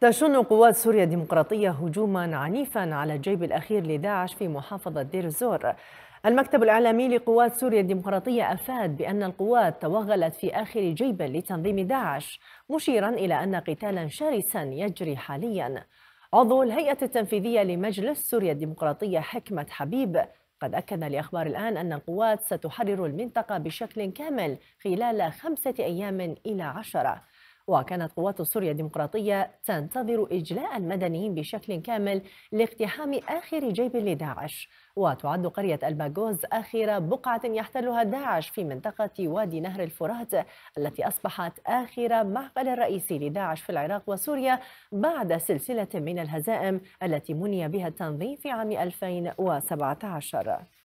تشن قوات سوريا الديمقراطية هجوما عنيفا على الجيب الأخير لداعش في محافظة دير الزور المكتب الإعلامي لقوات سوريا الديمقراطية أفاد بأن القوات توغلت في آخر جيب لتنظيم داعش مشيرا إلى أن قتالا شرسا يجري حاليا عضو الهيئة التنفيذية لمجلس سوريا الديمقراطية حكمة حبيب قد أكد لأخبار الآن أن القوات ستحرر المنطقة بشكل كامل خلال خمسة أيام إلى عشرة وكانت قوات سوريا الديمقراطية تنتظر إجلاء المدنيين بشكل كامل لاقتحام آخر جيب لداعش وتعد قرية الباغوز آخر بقعة يحتلها داعش في منطقة وادي نهر الفرات التي أصبحت آخر معقل رئيسي لداعش في العراق وسوريا بعد سلسلة من الهزائم التي مني بها التنظيم في عام 2017